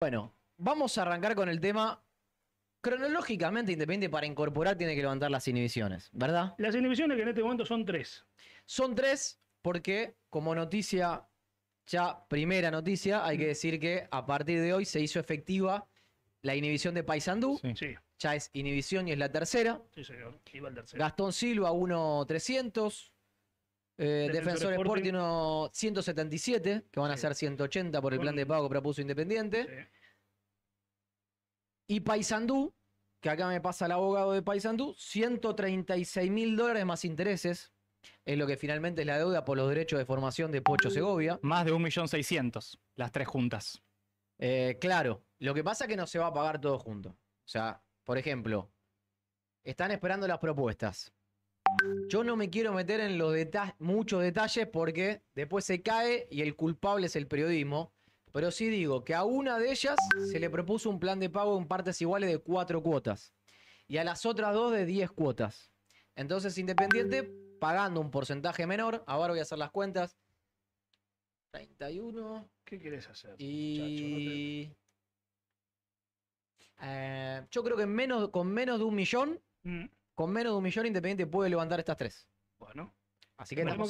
Bueno, vamos a arrancar con el tema. Cronológicamente, Independiente para incorporar tiene que levantar las inhibiciones, ¿verdad? Las inhibiciones que en este momento son tres. Son tres porque, como noticia, ya primera noticia, hay que mm. decir que a partir de hoy se hizo efectiva la inhibición de Paysandú. Sí. Ya es inhibición y es la tercera. Sí, señor. Iba el tercero. Gastón Silva, 1.300. Eh, Defensor Sporting 177, que van a ser 180 por el plan de pago que propuso Independiente. Y Paysandú, que acá me pasa el abogado de Paysandú, 136 mil dólares más intereses. Es lo que finalmente es la deuda por los derechos de formación de Pocho Segovia. Más de 1.600.000, las tres juntas. Eh, claro, lo que pasa es que no se va a pagar todo junto. O sea, por ejemplo, están esperando las propuestas. Yo no me quiero meter en los detalles, muchos detalles porque después se cae y el culpable es el periodismo. Pero sí digo que a una de ellas se le propuso un plan de pago en partes iguales de cuatro cuotas y a las otras dos de diez cuotas. Entonces Independiente pagando un porcentaje menor, ahora voy a hacer las cuentas. 31. ¿Qué quieres hacer? Eh, yo creo que con menos de un millón mm. Con menos de un millón, Independiente puede levantar estas tres. Bueno. Así que, estamos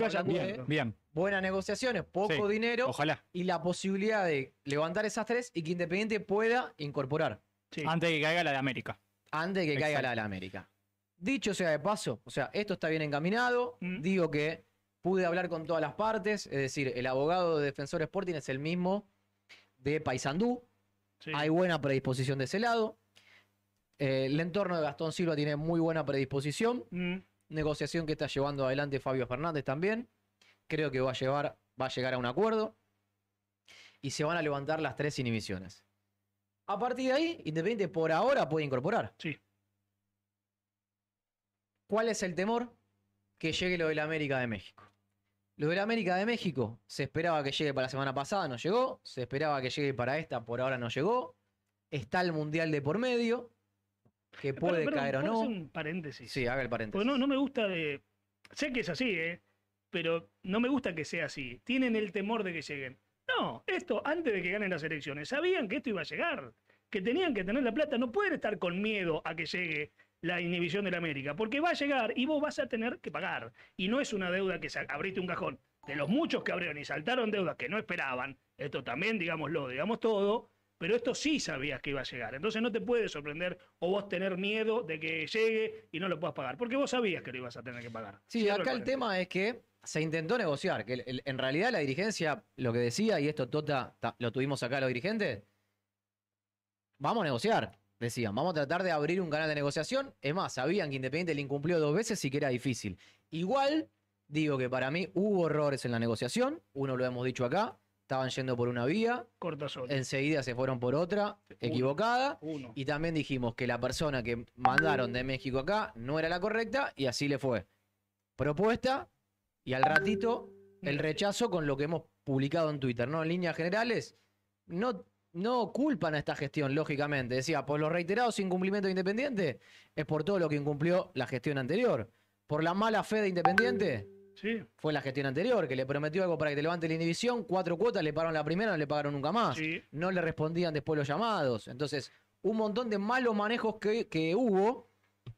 bien, buenas negociaciones, poco dinero ojalá. y la posibilidad de levantar esas tres y que Independiente pueda incorporar. Antes de que caiga la de América. Antes de que caiga la de América. Dicho sea de paso, o sea, esto está bien encaminado. Mm. Digo que pude hablar con todas las partes, es decir, el abogado de Defensor Sporting es el mismo de Paysandú. Hay buena predisposición de ese lado. Eh, el entorno de Gastón Silva tiene muy buena predisposición. Mm. Negociación que está llevando adelante Fabio Fernández también. Creo que va a, llevar, va a llegar a un acuerdo. Y se van a levantar las tres inhibiciones. A partir de ahí, Independiente por ahora puede incorporar. Sí. ¿Cuál es el temor? Que llegue lo del América de México. Lo del América de México se esperaba que llegue para la semana pasada, no llegó. Se esperaba que llegue para esta, por ahora no llegó. Está el Mundial de por medio que puede caer o no. un paréntesis. Sí, haga el paréntesis. no, no me gusta de. Sé que es así, ¿eh? Pero no me gusta que sea así. Tienen el temor de que lleguen. No, esto antes de que ganen las elecciones. Sabían que esto iba a llegar, que tenían que tener la plata. No pueden estar con miedo a que llegue la inhibición de la América, porque va a llegar y vos vas a tener que pagar. Y no es una deuda que abriste un cajón. De los muchos que abrieron y saltaron deudas que no esperaban, esto también, digámoslo, digamos todo, pero esto sí sabías que iba a llegar. Entonces no te puede sorprender o vos tener miedo de que llegue y no lo puedas pagar. Porque vos sabías que lo ibas a tener que pagar. Sí, acá el, tema es que se intentó negociar. Que en realidad la dirigencia, lo que decía, y esto Tota lo tuvimos acá los dirigentes, vamos a negociar. Decían, vamos a tratar de abrir un canal de negociación. Es más, sabían que Independiente le incumplió dos veces y que era difícil. Igual, digo que para mí hubo errores en la negociación, uno lo hemos dicho acá, estaban yendo por una vía, Cortasol. enseguida se fueron por otra, equivocada, y también dijimos que la persona que mandaron de México acá no era la correcta y así le fue. Propuesta y al ratito el rechazo con lo que hemos publicado en Twitter, ¿no? En líneas generales, no, no culpan a esta gestión, lógicamente. Decía, por los reiterados incumplimientos de Independiente, es por todo lo que incumplió la gestión anterior. Por la mala fe de Independiente, fue la gestión anterior, que le prometió algo para que te levante la inhibición, cuatro cuotas, le pagaron la primera, no le pagaron nunca más. No le respondían después los llamados. Entonces, un montón de malos manejos que, hubo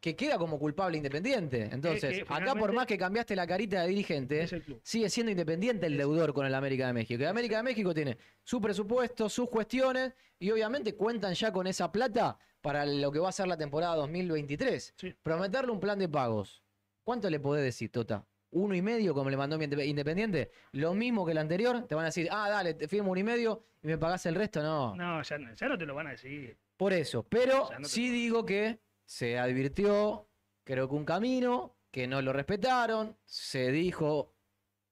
que queda como culpable independiente. Entonces, eh, eh, acá por más que cambiaste la carita de dirigente, sigue siendo independiente el deudor con el América de México. Y América de México tiene su presupuesto, sus cuestiones y obviamente cuentan ya con esa plata para lo que va a ser la temporada 2023. Prometerle un plan de pagos. ¿Cuánto le podés decir, Tota? uno y medio, como le mandó mi Independiente, lo mismo que el anterior, te van a decir, ah, dale, te firmo uno y medio y me pagás el resto, no. No, ya, no te lo van a decir. Por eso, pero sí digo que se advirtió, creo que un camino, que no lo respetaron, se dijo,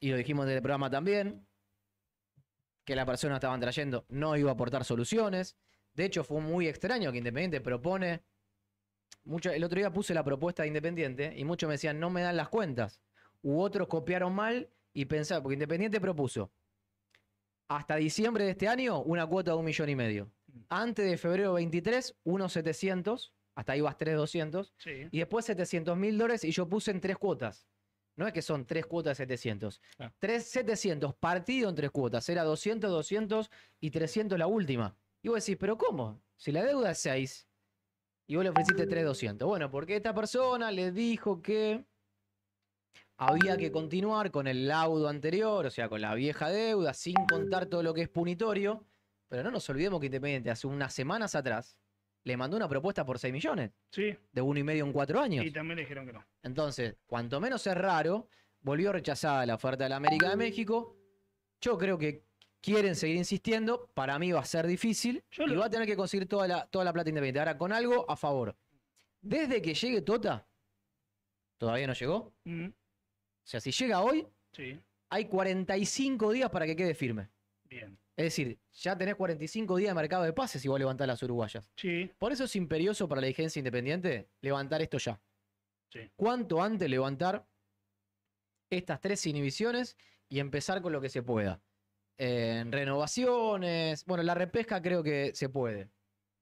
y lo dijimos desde el programa también, que la persona estaban trayendo no iba a aportar soluciones. De hecho, fue muy extraño que Independiente propone. Mucho, el otro día puse la propuesta de Independiente y muchos me decían, no me dan las cuentas u otros copiaron mal y pensaron, porque Independiente propuso hasta diciembre de este año una cuota de un millón y medio. Antes de febrero 23, unos 700, hasta ahí vas 3,200. Y después 700 mil dólares y yo puse en tres cuotas. No es que son tres cuotas de 700. 3.700 Tres 700 partido en tres cuotas. Era 200, 200 y 300 la última. Y vos decís, ¿pero cómo? Si la deuda es 6 y vos le ofreciste 3,200. Bueno, porque esta persona le dijo que había que continuar con el laudo anterior, o sea, con la vieja deuda, sin contar todo lo que es punitorio. Pero no nos olvidemos que Independiente hace unas semanas atrás le mandó una propuesta por 6 millones. Sí. De uno y medio en cuatro años. Y también le dijeron que no. Entonces, cuanto menos es raro, volvió rechazada la oferta de la América de México. Yo creo que quieren seguir insistiendo. Para mí va a ser difícil. Yo y va a tener que conseguir toda la, toda la plata independiente. Ahora, con algo a favor. Desde que llegue Tota, todavía no llegó. Mm o sea, si llega hoy, hay 45 días para que quede firme. Es decir, ya tenés 45 días de mercado de pases y vos levantás las uruguayas. Por eso es imperioso para la vigencia independiente levantar esto ya. ¿Cuánto antes levantar estas tres inhibiciones y empezar con lo que se pueda. En renovaciones, bueno, la repesca creo que se puede.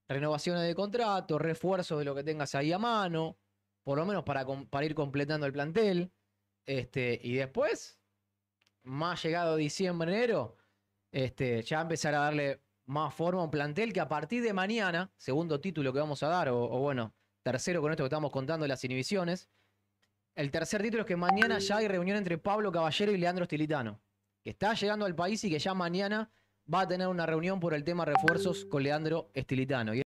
Renovaciones de contrato, refuerzos de lo que tengas ahí a mano, por lo menos para ir completando el plantel. Este, y después, más llegado diciembre, enero, este, ya empezar a darle más forma a un plantel que a partir de mañana, segundo título que vamos a dar, o, bueno, tercero con esto que estamos contando, las inhibiciones. El tercer título es que mañana ya hay reunión entre Pablo Caballero y Leandro Estilitano que está llegando al país y que ya mañana va a tener una reunión por el tema refuerzos con Leandro Estilitano